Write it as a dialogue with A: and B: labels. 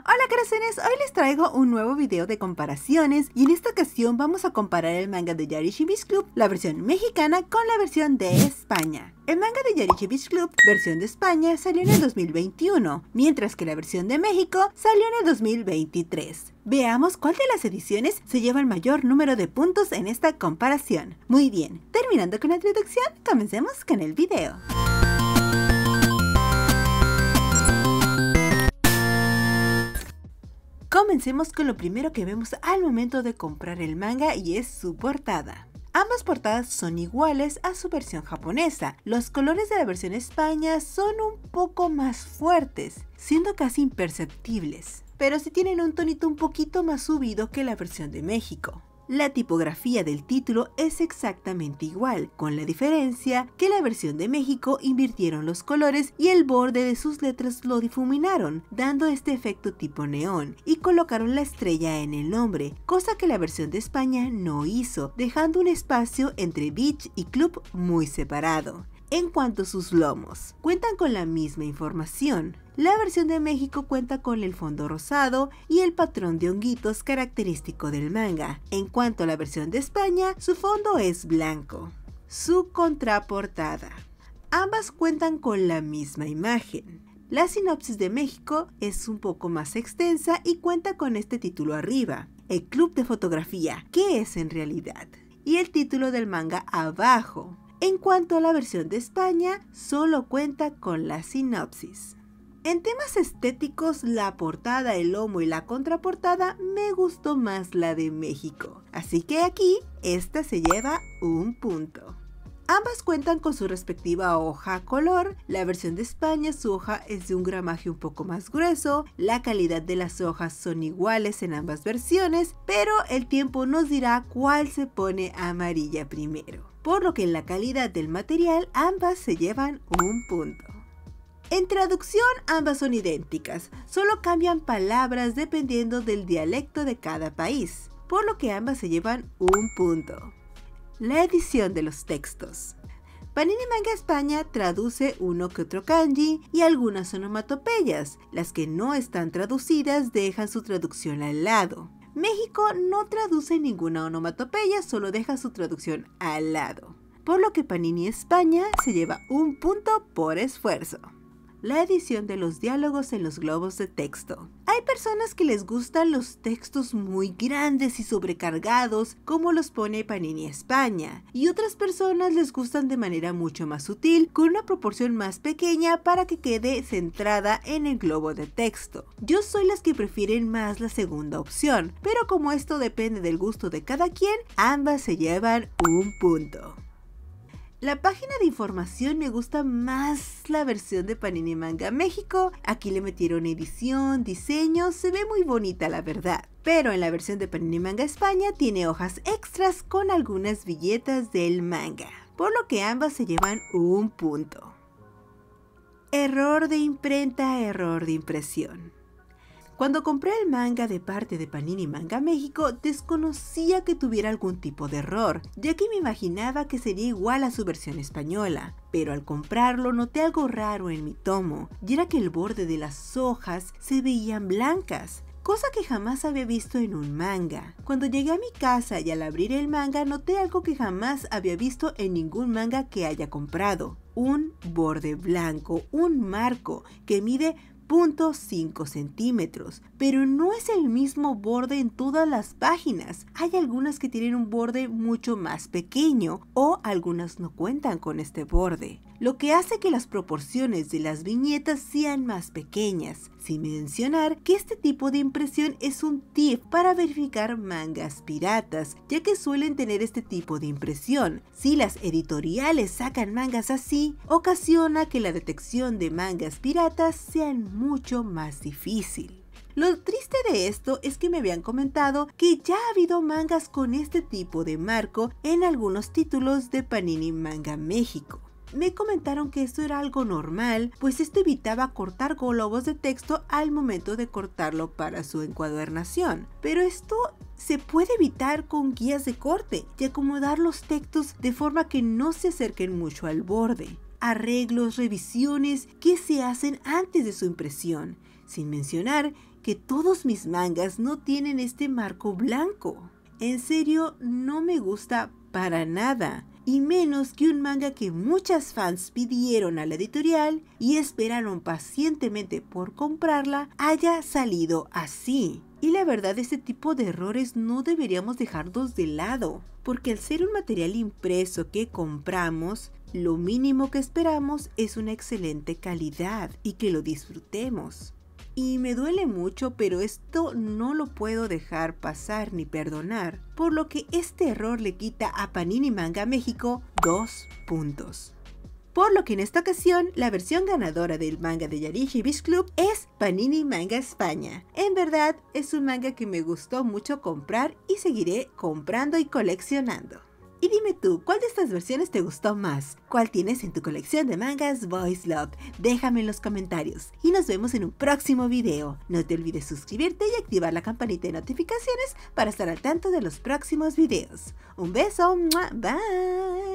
A: Hola creaciones, hoy les traigo un nuevo video de comparaciones y en esta ocasión vamos a comparar el manga de Yarishi Club, la versión mexicana, con la versión de España. El manga de Yarishi Club, versión de España, salió en el 2021, mientras que la versión de México salió en el 2023. Veamos cuál de las ediciones se lleva el mayor número de puntos en esta comparación. Muy bien, terminando con la introducción, comencemos con el video. Comencemos con lo primero que vemos al momento de comprar el manga y es su portada. Ambas portadas son iguales a su versión japonesa. Los colores de la versión España son un poco más fuertes, siendo casi imperceptibles, pero sí tienen un tonito un poquito más subido que la versión de México. La tipografía del título es exactamente igual, con la diferencia que la versión de México invirtieron los colores y el borde de sus letras lo difuminaron, dando este efecto tipo neón, y colocaron la estrella en el nombre, cosa que la versión de España no hizo, dejando un espacio entre beach y club muy separado en cuanto a sus lomos. Cuentan con la misma información. La versión de México cuenta con el fondo rosado y el patrón de honguitos característico del manga. En cuanto a la versión de España, su fondo es blanco. Su contraportada. Ambas cuentan con la misma imagen. La sinopsis de México es un poco más extensa y cuenta con este título arriba. El Club de Fotografía, ¿qué es en realidad? Y el título del manga abajo. En cuanto a la versión de España, solo cuenta con la sinopsis. En temas estéticos, la portada, el lomo y la contraportada me gustó más la de México. Así que aquí, esta se lleva un punto. Ambas cuentan con su respectiva hoja color, la versión de España su hoja es de un gramaje un poco más grueso, la calidad de las hojas son iguales en ambas versiones, pero el tiempo nos dirá cuál se pone amarilla primero, por lo que en la calidad del material ambas se llevan un punto. En traducción ambas son idénticas, solo cambian palabras dependiendo del dialecto de cada país, por lo que ambas se llevan un punto. La edición de los textos. Panini Manga España traduce uno que otro kanji y algunas onomatopeyas. Las que no están traducidas dejan su traducción al lado. México no traduce ninguna onomatopeya, solo deja su traducción al lado. Por lo que Panini España se lleva un punto por esfuerzo. La edición de los diálogos en los globos de texto. Hay personas que les gustan los textos muy grandes y sobrecargados, como los pone Panini España, y otras personas les gustan de manera mucho más sutil, con una proporción más pequeña para que quede centrada en el globo de texto. Yo soy las que prefieren más la segunda opción, pero como esto depende del gusto de cada quien, ambas se llevan un punto. La página de información me gusta más la versión de Panini Manga México. Aquí le metieron edición, diseño, se ve muy bonita la verdad. Pero en la versión de Panini Manga España tiene hojas extras con algunas billetas del manga, por lo que ambas se llevan un punto. Error de imprenta, error de impresión. Cuando compré el manga de parte de Panini Manga México, desconocía que tuviera algún tipo de error, ya que me imaginaba que sería igual a su versión española. Pero al comprarlo noté algo raro en mi tomo, y era que el borde de las hojas se veían blancas cosa que jamás había visto en un manga. Cuando llegué a mi casa y al abrir el manga noté algo que jamás había visto en ningún manga que haya comprado. Un borde blanco, un marco que mide .5 centímetros, pero no es el mismo borde en todas las páginas. Hay algunas que tienen un borde mucho más pequeño o algunas no cuentan con este borde lo que hace que las proporciones de las viñetas sean más pequeñas, sin mencionar que este tipo de impresión es un tip para verificar mangas piratas, ya que suelen tener este tipo de impresión. Si las editoriales sacan mangas así, ocasiona que la detección de mangas piratas sea mucho más difícil. Lo triste de esto es que me habían comentado que ya ha habido mangas con este tipo de marco en algunos títulos de Panini Manga México me comentaron que esto era algo normal, pues esto evitaba cortar globos de texto al momento de cortarlo para su encuadernación. Pero esto se puede evitar con guías de corte y acomodar los textos de forma que no se acerquen mucho al borde. Arreglos, revisiones que se hacen antes de su impresión, sin mencionar que todos mis mangas no tienen este marco blanco. En serio, no me gusta para nada y menos que un manga que muchas fans pidieron a la editorial y esperaron pacientemente por comprarla haya salido así. Y la verdad ese tipo de errores no deberíamos dejarlos de lado, porque al ser un material impreso que compramos, lo mínimo que esperamos es una excelente calidad y que lo disfrutemos. Y me duele mucho, pero esto no lo puedo dejar pasar ni perdonar, por lo que este error le quita a Panini Manga México dos puntos. Por lo que en esta ocasión, la versión ganadora del manga de Yariji Beach Club es Panini Manga España. En verdad, es un manga que me gustó mucho comprar y seguiré comprando y coleccionando. Y dime tú, ¿cuál de estas versiones te gustó más? ¿Cuál tienes en tu colección de mangas Boys Love? Déjame en los comentarios y nos vemos en un próximo video. No te olvides suscribirte y activar la campanita de notificaciones para estar al tanto de los próximos videos. Un beso, bye.